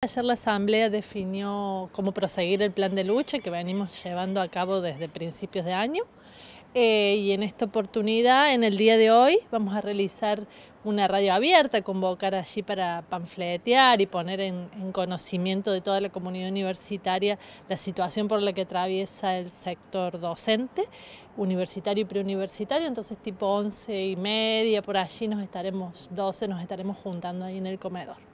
Ayer la Asamblea definió cómo proseguir el plan de lucha que venimos llevando a cabo desde principios de año eh, y en esta oportunidad, en el día de hoy, vamos a realizar una radio abierta, convocar allí para panfletear y poner en, conocimiento de toda la comunidad universitaria la situación por la que atraviesa el sector docente, universitario y preuniversitario, entonces tipo 11 y media, por allí nos estaremos, 12, nos estaremos juntando ahí en el comedor.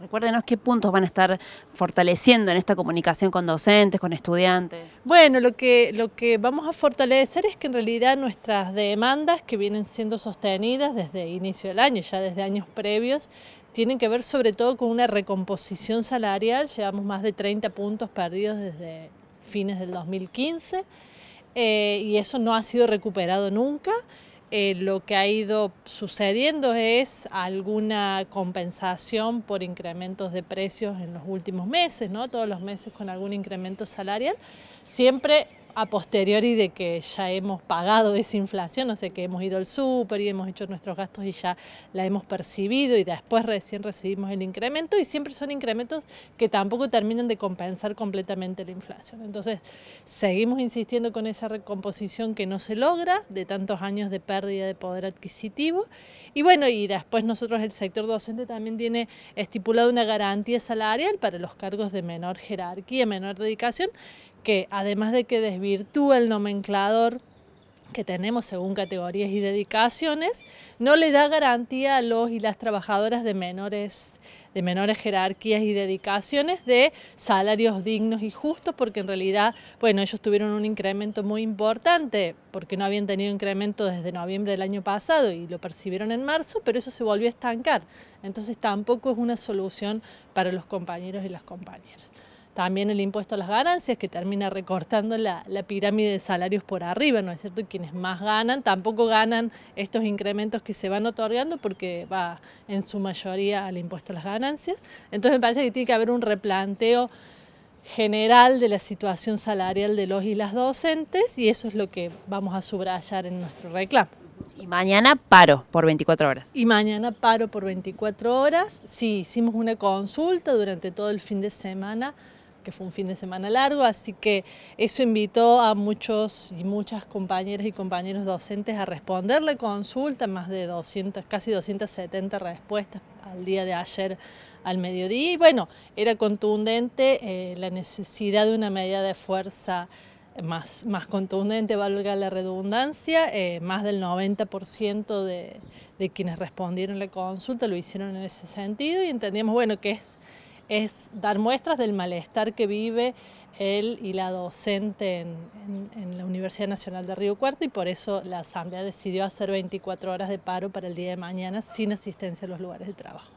Recuérdenos qué puntos van a estar fortaleciendo en esta comunicación con docentes, con estudiantes. Bueno, lo que, lo que vamos a fortalecer es que en realidad nuestras demandas que vienen siendo sostenidas desde inicio del año, ya desde años previos, tienen que ver sobre todo con una recomposición salarial. Llevamos más de 30 puntos perdidos desde fines del 2015 eh, y eso no ha sido recuperado nunca. Eh, lo que ha ido sucediendo es alguna compensación por incrementos de precios en los últimos meses, ¿no? todos los meses con algún incremento salarial, siempre a posteriori de que ya hemos pagado esa inflación, o sea que hemos ido al súper y hemos hecho nuestros gastos y ya la hemos percibido y después recién recibimos el incremento y siempre son incrementos que tampoco terminan de compensar completamente la inflación. Entonces seguimos insistiendo con esa recomposición que no se logra de tantos años de pérdida de poder adquisitivo y bueno, y después nosotros el sector docente también tiene estipulado una garantía salarial para los cargos de menor jerarquía, menor dedicación, que además de que desvirtúa el nomenclador que tenemos según categorías y dedicaciones, no le da garantía a los y las trabajadoras de menores, de menores jerarquías y dedicaciones de salarios dignos y justos, porque en realidad, bueno, ellos tuvieron un incremento muy importante, porque no habían tenido incremento desde noviembre del año pasado y lo percibieron en marzo, pero eso se volvió a estancar. Entonces tampoco es una solución para los compañeros y las compañeras también el impuesto a las ganancias que termina recortando la, pirámide de salarios por arriba, ¿no es cierto? quienes más ganan tampoco ganan estos incrementos que se van otorgando porque va en su mayoría al impuesto a las ganancias. Entonces me parece que tiene que haber un replanteo general de la situación salarial de los y las docentes y eso es lo que vamos a subrayar en nuestro reclamo. Y mañana paro por 24 horas. Y mañana paro por 24 horas. Sí, hicimos una consulta durante todo el fin de semana que fue un fin de semana largo, así que eso invitó a muchos y muchas compañeras y compañeros docentes a responderle consulta, más de 200, casi 270 respuestas al día de ayer al mediodía. Y bueno, era contundente eh, la necesidad de una medida de fuerza más, más contundente, valga la redundancia, eh, más del 90% de, de quienes respondieron la consulta lo hicieron en ese sentido y entendíamos, bueno, que es es dar muestras del malestar que vive él y la docente en, la Universidad Nacional de Río Cuarto y por eso la Asamblea decidió hacer 24 horas de paro para el día de mañana sin asistencia a los lugares de trabajo.